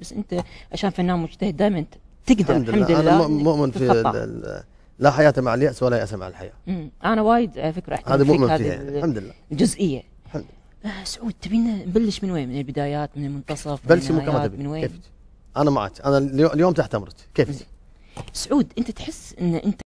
بس انت عشان فنان مجتهد دائما تقدر الحمد لله, الحمد لله انا مؤمن في لا حياة مع اليأس ولا يأس مع الحياة انا وايد على فكرة احترم هذا مؤمن فيها الحمد لله الجزئية الحمد لله آه، سعود تبينا نبلش من وين؟ من البدايات من المنتصف بلش من, من وين؟ كيفت. انا معك انا اليوم تحت امرك كيفك سعود انت تحس ان انت